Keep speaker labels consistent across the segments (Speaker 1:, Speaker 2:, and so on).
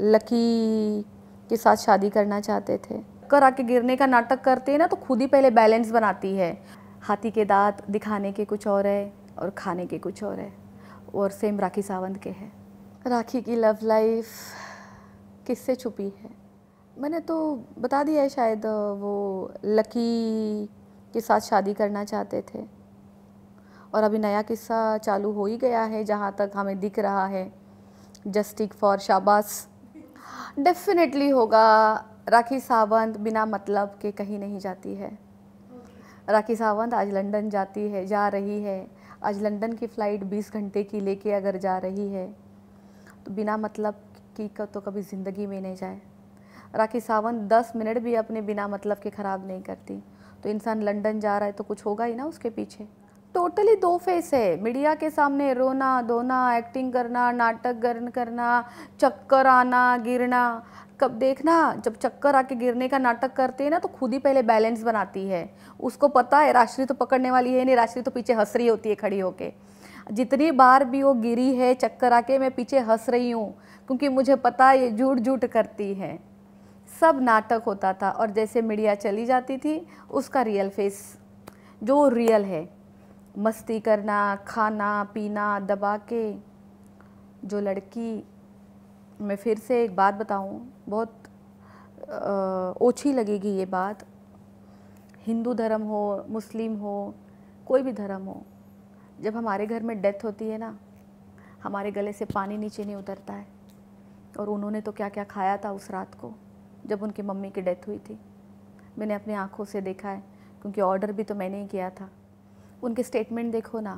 Speaker 1: lucky के साथ शादी करना चाहते थे कर आके गिरने का नाटक करते हैं ना तो खुद ही पहले बैलेंस बनाती है हाथी के दांत दिखाने के कुछ और है और खाने के कुछ और है और सेम राखी सावंत के है राखी की लव लाइफ किससे छुपी है मैंने तो बता दिया है शायद वो लकी के साथ शादी करना चाहते थे और अभी नया किस्सा चालू हो ही गया है जहाँ तक हमें दिख रहा है जस्टिक फॉर शाबाश डेफिनेटली होगा राखी सावंत बिना मतलब के कहीं नहीं जाती है राखी सावंत आज लंदन जाती है जा रही है आज लंदन की फ़्लाइट 20 घंटे की लेके अगर जा रही है तो बिना मतलब की तो कभी ज़िंदगी में नहीं जाए राखी सावंत 10 मिनट भी अपने बिना मतलब के ख़राब नहीं करती तो इंसान लंदन जा रहा है तो कुछ होगा ही ना उसके पीछे टोटली दो फेस है मीडिया के सामने रोना धोना एक्टिंग करना नाटक करना चक्कर आना गिरना कब देखना जब चक्कर आके गिरने का नाटक करती है ना तो खुद ही पहले बैलेंस बनाती है उसको पता है राशि तो पकड़ने वाली है नहीं राशि तो पीछे हंस रही होती है खड़ी होके जितनी बार भी वो गिरी है चक्कर आके मैं पीछे हंस रही हूँ क्योंकि मुझे पता ये झूठ झूठ करती है सब नाटक होता था और जैसे मीडिया चली जाती थी उसका रियल फेस जो रियल है मस्ती करना खाना पीना दबा के जो लड़की मैं फिर से एक बात बताऊं बहुत ओछी लगेगी ये बात हिंदू धर्म हो मुस्लिम हो कोई भी धर्म हो जब हमारे घर में डेथ होती है ना हमारे गले से पानी नीचे नहीं उतरता है और उन्होंने तो क्या क्या खाया था उस रात को जब उनकी मम्मी की डेथ हुई थी मैंने अपनी आँखों से देखा है क्योंकि ऑर्डर भी तो मैंने ही किया था उनके स्टेटमेंट देखो ना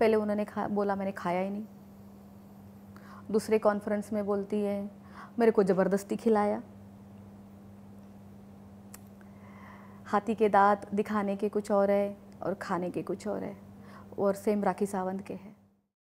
Speaker 1: पहले उन्होंने खा बोला मैंने खाया ही नहीं दूसरे कॉन्फ्रेंस में बोलती है मेरे को ज़बरदस्ती खिलाया हाथी के दांत दिखाने के कुछ और है और खाने के कुछ और है और सेम राखी सावंत के हैं